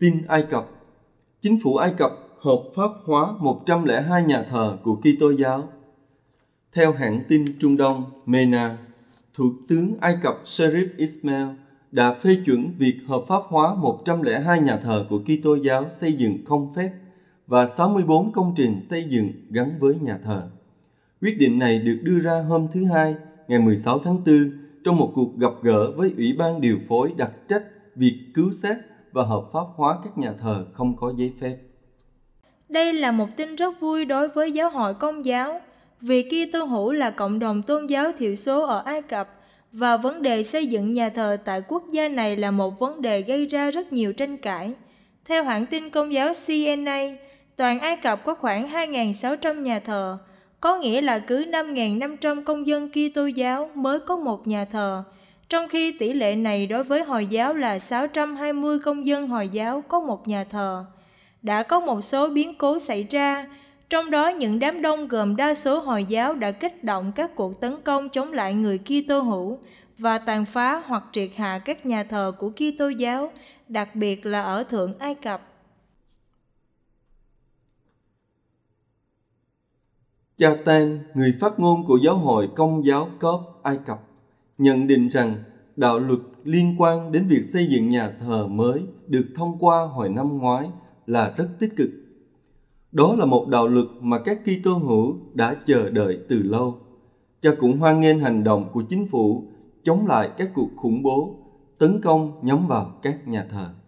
Tin Ai Cập Chính phủ Ai Cập hợp pháp hóa 102 nhà thờ của Kitô giáo. Theo hãng tin Trung Đông MENA, Thủ tướng Ai Cập Sharif Ismail đã phê chuẩn việc hợp pháp hóa 102 nhà thờ của Kitô giáo xây dựng không phép và 64 công trình xây dựng gắn với nhà thờ. Quyết định này được đưa ra hôm thứ Hai, ngày 16 tháng 4, trong một cuộc gặp gỡ với Ủy ban điều phối đặc trách việc cứu xét và hợp pháp hóa các nhà thờ không có giấy phép. Đây là một tin rất vui đối với giáo hội công giáo, vì Kitô hữu là cộng đồng tôn giáo thiểu số ở Ai Cập và vấn đề xây dựng nhà thờ tại quốc gia này là một vấn đề gây ra rất nhiều tranh cãi. Theo hãng tin công giáo CNA, toàn Ai Cập có khoảng 2.600 nhà thờ, có nghĩa là cứ 5.500 công dân Kitô giáo mới có một nhà thờ, trong khi tỷ lệ này đối với Hồi giáo là 620 công dân Hồi giáo có một nhà thờ. Đã có một số biến cố xảy ra, trong đó những đám đông gồm đa số Hồi giáo đã kích động các cuộc tấn công chống lại người Kitô hữu và tàn phá hoặc triệt hạ các nhà thờ của Kitô giáo, đặc biệt là ở Thượng Ai Cập. Cha tên người phát ngôn của giáo hội Công giáo Cốp Ai Cập nhận định rằng đạo luật liên quan đến việc xây dựng nhà thờ mới được thông qua hồi năm ngoái là rất tích cực. Đó là một đạo luật mà các Kitô hữu đã chờ đợi từ lâu. Cha cũng hoan nghênh hành động của chính phủ chống lại các cuộc khủng bố, tấn công nhắm vào các nhà thờ.